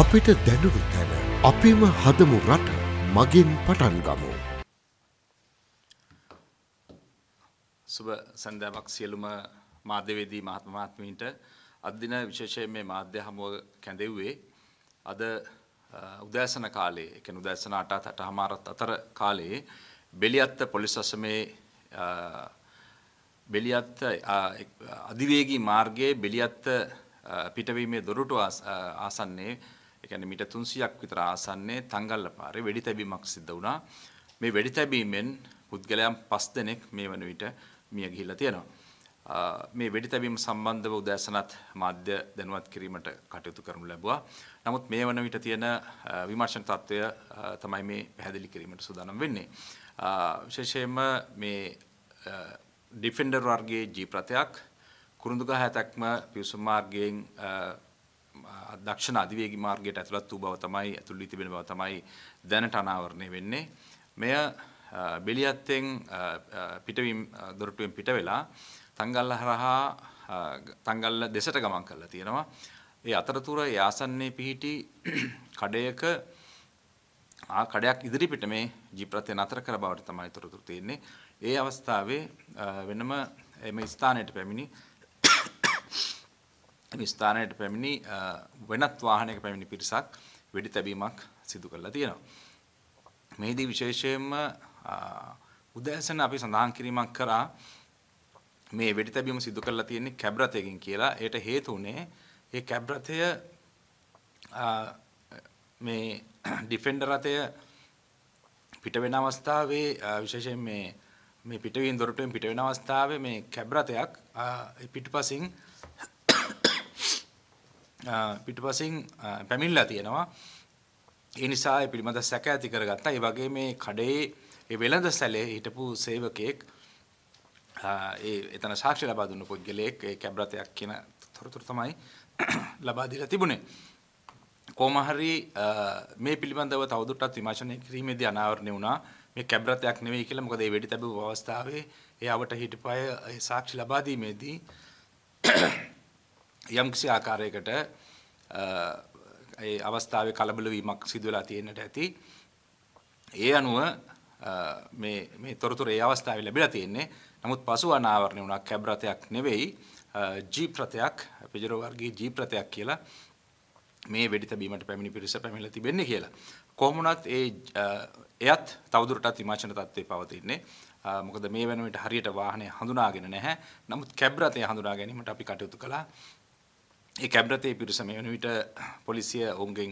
අපිට දැනුරු තැන අපිම හදමු රට මගින් පටන් ගමු. සුබ සැන්දෑවක් සියලුම මාධ්‍යවේදී මහත්මාත්මීන්ට අදදින විශේෂයෙන් මේ මාධ්‍ය හමුව කැඳෙව්වේ අද උදෑසන කාලේ එක උදෑසන අටත් අට හමාරත් අතර කාලයේ බෙලියත්ත පොලිස් අසමේ බෙලියත්ත අධිවේගී මාර්ගයේ බෙලියත්ත පිටවීමේ දොරටු ආසන්නේ කියන්නේ මීට 300ක් විතර ආසන්නයේ තංගල්ලපාරේ වෙඩි තැබීමක් සිද්ධ වුණා. මේ වෙඩි තැබීමෙන් පුද්ගලයන් 5 දෙනෙක් මේ වන විට මිය ගිහිල්ලා තියෙනවා. මේ වෙඩි තැබීම සම්බන්ධව උදෑසනත් මාධ්‍ය දැනුවත් කිරීමට කටයුතු කරනු ලැබුවා. නමුත් මේ වන විට තියෙන විමර්ශන තත්ත්වය තමයි මේ පැහැදිලි කිරීමට සූදානම් වෙන්නේ. විශේෂයෙන්ම මේ ඩිෆෙන්ඩර් වර්ගයේ ජීප්‍රතයක් කුරුඳුගහ ඇතක්ම පිවිසුම් මාර්ගයෙන් දක්ෂණ අධිවේගී මාර්ගයට ඇතුළත් වූ බව තමයි ඇතුළු වී තිබෙන බව තමයි දැනට අනාවරණය වෙන්නේ. මෙය බෙලියත්තෙන් පිටවීම දොරටුවෙන් පිට වෙලා තංගල්ල හරහා තංගල්ල දෙසට ගමන් කරලා තියෙනවා. ඒ අතරතුර ඒ ආසන්නයේ පිහිටි කඩයක ආ කඩයක් ඉදිරි පිට මේ ජීප්‍රත්‍ය නතර කර බවට තමයි තොරතුරු තියෙන්නේ. ඒ අවස්ථාවේ වෙනම එම ස්ථානයට පැමිණි එම ස්ථානයට පැමිණි වෙනත් වාහනයක පැමිණි පිරිසක් වෙඩි තැබීමක් සිදු කරලා තියෙනවා. මේදී විශේෂයෙන්ම උදෑසන අපි සඳහන් කිරීමක් කරා මේ වෙඩි තැබීම සිදු කරලා තියෙන්නේ කැබ් රථයකින් කියලා. ඒට හේතු උනේ ඒ කැබ් රථය මේ ඩිෆෙන්ඩර් රථය පිට වෙන අවස්ථාවේ විශේෂයෙන් මේ මේ පිටවීම දොරටුවෙන් පිට වෙන අවස්ථාවේ මේ කැබ් රථයක් පිටුපසින් පිටපසින් පැමිණලා තියෙනවා. ඒ නිසා ඒ පිළිබඳ සැක ඇති කරගත්තා. ඒ වගේ මේ කඩේ ඒ වෙළඳ සැලේ හිටපු සේවකයෙක් ඒ එතන සාක්ෂි ලබා දුන්න පුද්ගලයෙක් ඒ කැබ්‍රතයක් කියන තොරතුරු තමයි ලබා දීලා තිබුණේ. කොහොම හරි මේ පිළිබඳව තවදුරටත් විමර්ශනය කිරීමේදී අනාවරණය වුණා. මේ කැබ්‍රතයක් නෙවෙයි කියලා. මොකද ඒ වෙඩි තැබූ අවස්ථාවේ එයාවට හිටපු අය සාක්ෂි ලබා දීමේදී යම්කිසි ආකාරයකට ඒ අවස්ථාවේ කලබල වීමක් සිදු වෙලා තියෙන්නට ඇති. ඒ අනුව මේ මේ තොරතුරු ඒ අවස්ථාවේ ලැබිලා තියෙන්නේ. නමුත් පසු අනාවරණය වුණා කැබ් රථයක් නෙවෙයි ජීප් රථයක් පෙජරෝ වර්ගයේ ජීප් රථයක් කියලා මේ වෙඩි තැබීමට පැමිණි පිරිස පැමිණලා තිබෙන්නේ කියලා. කොහොම වුණත් ඒ එයත් තවදුරටත් විමර්ශන තත්ත්වයේ පවතින්නේ. මොකද මේ වෙනුවට හරියට වාහනේ හඳුනාගෙන නැහැ. නමුත් කැබ් රථය හඳුනා ගැනීමට අපි කටයුතු කළා. ඒ කැබ්රතේ පිරිස මේ වන විට පොලිසිය ඔවුන්ගෙන්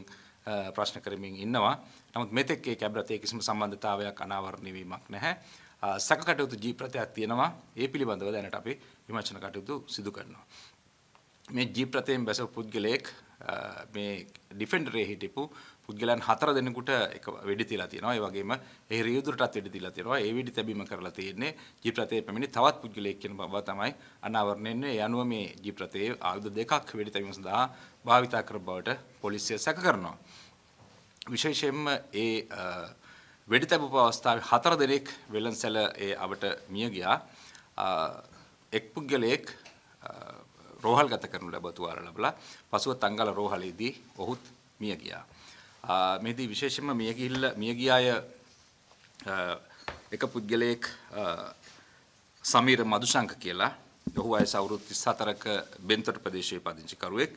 ප්‍රශ්න කරමින් ඉන්නවා. නමුත් මෙතෙක් ඒ කැබ්රතේ කිසිම සම්බන්ධතාවයක් අනාවරණය වීමක් නැහැ. සැකකටයුතු ජීප්‍රතයක් තියෙනවා. ඒ පිළිබඳව දැනට අපි විමර්ශන කටයුතු සිදු කරනවා. මේ ජීප්‍රතයෙන් බැසව පුද්ගලයෙක් මේ ඩිෆෙන්ඩරේ හිටපු පුද්ගලයන් හතර දෙනෙකුට එක වෙඩි තියලා තියෙනවා. ඒ වගේම ඒ රියුදුරටත් වෙඩි තියලා තියෙනවා. ඒ වෙඩි තැබීම කරලා තියෙන්නේ ජීප් රථයේ පැමිණි තවත් පුද්ගලයෙක් කියන බව තමයි අනාවරණය වෙන්නේ. ඒ අනුව මේ ජීප් රථයේ ආයුධ දෙකක් වෙඩි තැබීම සඳහා භාවිතා කර බවට පොලිසිය සැක කරනවා. විශේෂයෙන්ම ඒ වෙඩි තැබපු අවස්ථාවේ හතර දෙනෙක් වෙළඳසැල ඒ අවට මිය ගියා. එක් පුද්ගලයෙක් රෝහල්ගත කරනු ලැබතුවාර ලබලා පසුව තංගල රෝහලේදී ඔහුත් මිය ගියා. මෙදී විශේෂම මිය ගිහිල්ල මිය ගිය අය එක පුද්ගලයෙක් සමීර මදුශංක කියලා ඔහු වයස අවුරුදු 34ක බෙන්තොට ප්‍රදේශයේ පදිංචි කරුවෙක්.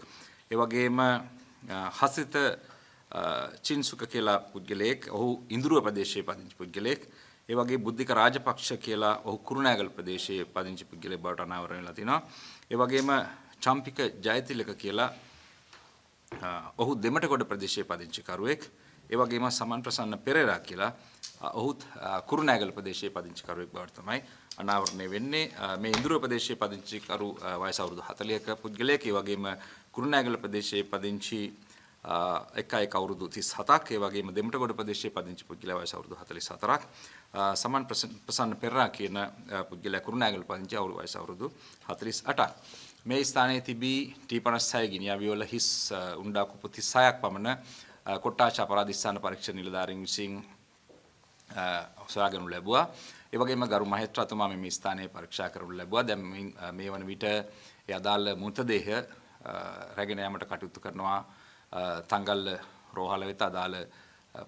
ඒ වගේම හසිත චින්සුක කියලා පුද්ගලයෙක් ඔහු ඉන්දුරුව ප්‍රදේශයේ පදිංචි පුද්ගලයෙක්. ඒ වගේ බුද්ධික රාජපක්ෂ කියලා ඔහු කුරුණෑගල ප්‍රදේශයේ පදිංචි පුද්ගලයෙක් බවට අනාවරණ වෙලා තිනවා. ඒ වගේම චම්පික ජයතිලක කියලා ඔහු දෙමටගොඩ ප්‍රදේශයේ පදිංචි කරුවෙක්. ඒ වගේම සමන් ප්‍රසන්න පෙරේරා කියලා ඔහුත් කුරුණෑගල ප්‍රදේශයේ පදිංචි කරුවෙක් බවට තමයි අනාවරණය වෙන්නේ. මේ ඉන්දුර ප්‍රදේශයේ පදිංචි කරු වයස අවුරුදු 40ක පුද්ගලයෙක්. ඒ වගේම කුරුණෑගල ප්‍රදේශයේ පදිංචි එකයි කවුරුදු 37ක් ඒ වගේම දෙමටගොඩ ප්‍රදේශයේ පදිංචි පුද්ගලයා වයස අවුරුදු 44ක් සමන් ප්‍රසන්න පෙරා කියන පුද්ගලයා කුරුණෑගල පදිංචි අවුරුදු වයස අවුරුදු 48ක්. මේ ස්ථානයේ තිබී T56 ගිනියා වියෝල හිස් උණ්ඩා කුපු 36ක් පමණ කොට්ටාච අපරාධ ස්ථාන පරීක්ෂණ නිලධාරීන් විසින් හොයාගනු ලැබුවා. ඒ වගේම ගරු මහේත්‍රතුමා මේ ස්ථානයේ පරීක්ෂා කරනු ලැබුවා. දැන් මේ වන විට ඒ අදාළ මృతදේහ රැගෙන යාමට කටයුතු කරනවා තංගල්ල රෝහල වෙත අදාළ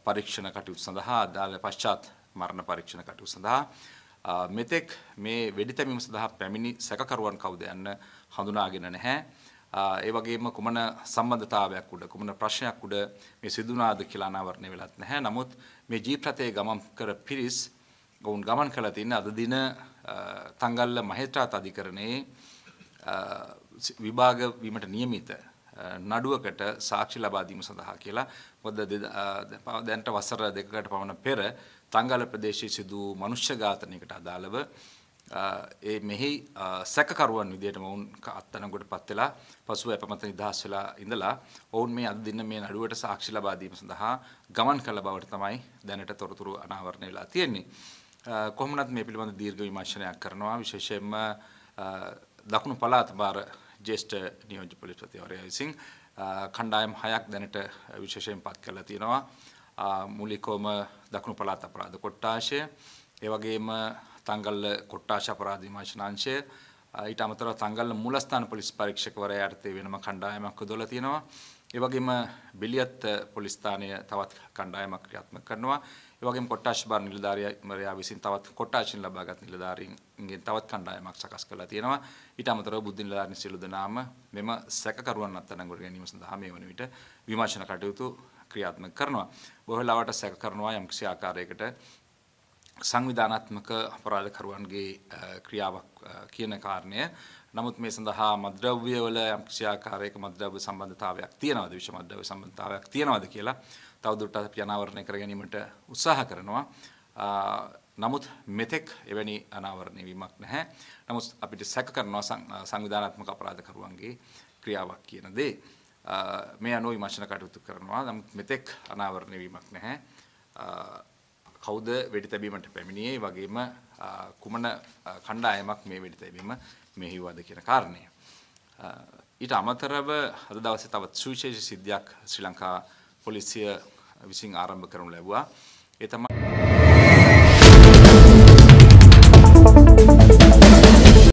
පරීක්ෂණ කටයුතු සඳහා අදාළ පශ්චාත් මරණ පරීක්ෂණ කටයුතු සඳහා මෙතෙක් මේ වෙඩිතැබීම සඳහා පැමිණි සැකකරුවන් කවුද යන්න හඳුනාගෙන නැහැ. ඒ වගේම කුමන සම්බන්ධතාවයක් උඩ කුමන ප්‍රශ්නයක් උඩ මේ සිදුනාද කියලා අනාවරණය වෙලත් නැහැ. නමුත් මේ ජීප් රථයේ ගමන් කර පිරිස් ඔවුන් ගමන් කළා තින්නේ අද දින තංගල්ල මහේත්‍රාත් අධිකරණයේ විභාග වීමට නියමිත නඩුවකට සාක්ෂි ලබා දීම සඳහා කියලා මොකද දැන්ට වසර දෙකකට පමණ පෙර තංගල ප්‍රදේශයේ සිදු වූ මනුෂ්‍ය ඝාතනයකට අදාළව ඒ මෙහි සැකකරුවන් විදිහට මොවුන් අත්අඩංගුවටපත් වෙලා පසුව අපමත නිදහස් වෙලා ඉඳලා ඔවුන් මේ අද දින මේ නඩුවට සාක්ෂි ලබා දීම සඳහා ගමන් කළ බවට තමයි දැනට තොරතුරු අනාවරණය වෙලා තියෙන්නේ. කොහොමනත් මේ පිළිබඳ දීර්ඝ විමර්ශනයක් කරනවා විශේෂයෙන්ම දකුණු පළාත් භාර ජේෂ්ඨ නියෝජ්‍ය පොලිස් ප්‍රතිවරයා විසින් කණ්ඩායම් හයක් දැනට විශේෂයෙන් පත් කරලා තියෙනවා. මූලිකවම දකුණු පළාත් අපරාධ කොට්ටාශය, ඒ වගේම තංගල්ල කොට්ටාශ අපරාධ විමර්ශනාංශය, ඊට අමතරව තංගල්ල මූලස්ථාන පොලිස් පරීක්ෂකවරයාට තේ වෙනම කණ්ඩායමක් හොදලා තියෙනවා. ඒ වගේම බෙලියත් පොලිස් ස්ථානය තවත් කණ්ඩායමක් ක්‍රියාත්මක කරනවා. ඒ වගේම කොට්ටාෂ් බාර් නිලධාරියා විසින් තවත් කොට්ටාෂින් ලබාගත් නිලධාරීන්ගෙන් තවත් කණ්ඩායමක් සකස් කරලා තියෙනවා. ඊට අමතරව බුද්ධ නිලධාරීන් සියලු දෙනාම මෙම සැකකරුවන් අත්අඩංගුවට ගැනීම සඳහා මේ වන විට විමර්ශන කටයුතු ක්‍රියාත්මක කරනවා. බොහෝ ලාවට සැක කරනවා යම්කිසි ආකාරයකට සංවිධානත්මක අපරාධකරුවන්ගේ ක්‍රියාවක් කියන කාරණය නමුත් මේ සඳහා මද්‍රව්‍යවල යම්කිසියාකාරයක මද්‍රව්‍ය සම්බන්ධතාවයක් තියෙනවද විශ්ව මද්‍රව්‍ය සම්බන්ධතාවයක් තියෙනවද කියලා තවදුරටත් අපි අනාවරණය කර ගැනීමට උත්සාහ කරනවා. නමුත් මෙතෙක් එවැනි අනාවරණය වීමක් නැහැ. නමුත් අපිට සැක කරනවා සංවිධානාත්මක අපරාධකරුවන්ගේ ක්‍රියාවක් කියන දේ. මේ අනුව විමර්ශන කටයුතු කරනවා. නමුත් මෙතෙක් අනාවරණය වීමක් නැහැ. කවුද වෙඩි තැබීමට පැමිණියේ වගේම කුමන කණ්ඩායමක් මේ වෙඩි තැබීම මෙහිවද කියන කාරණය. ඊට අමතරව අද දවසේ තවත් සුවිශේෂී සිද්ධියක් ශ්‍රී ලංකා පොලිසිය විසින් ආරම්භ කරනු ලැබුවා. ඒ තමයි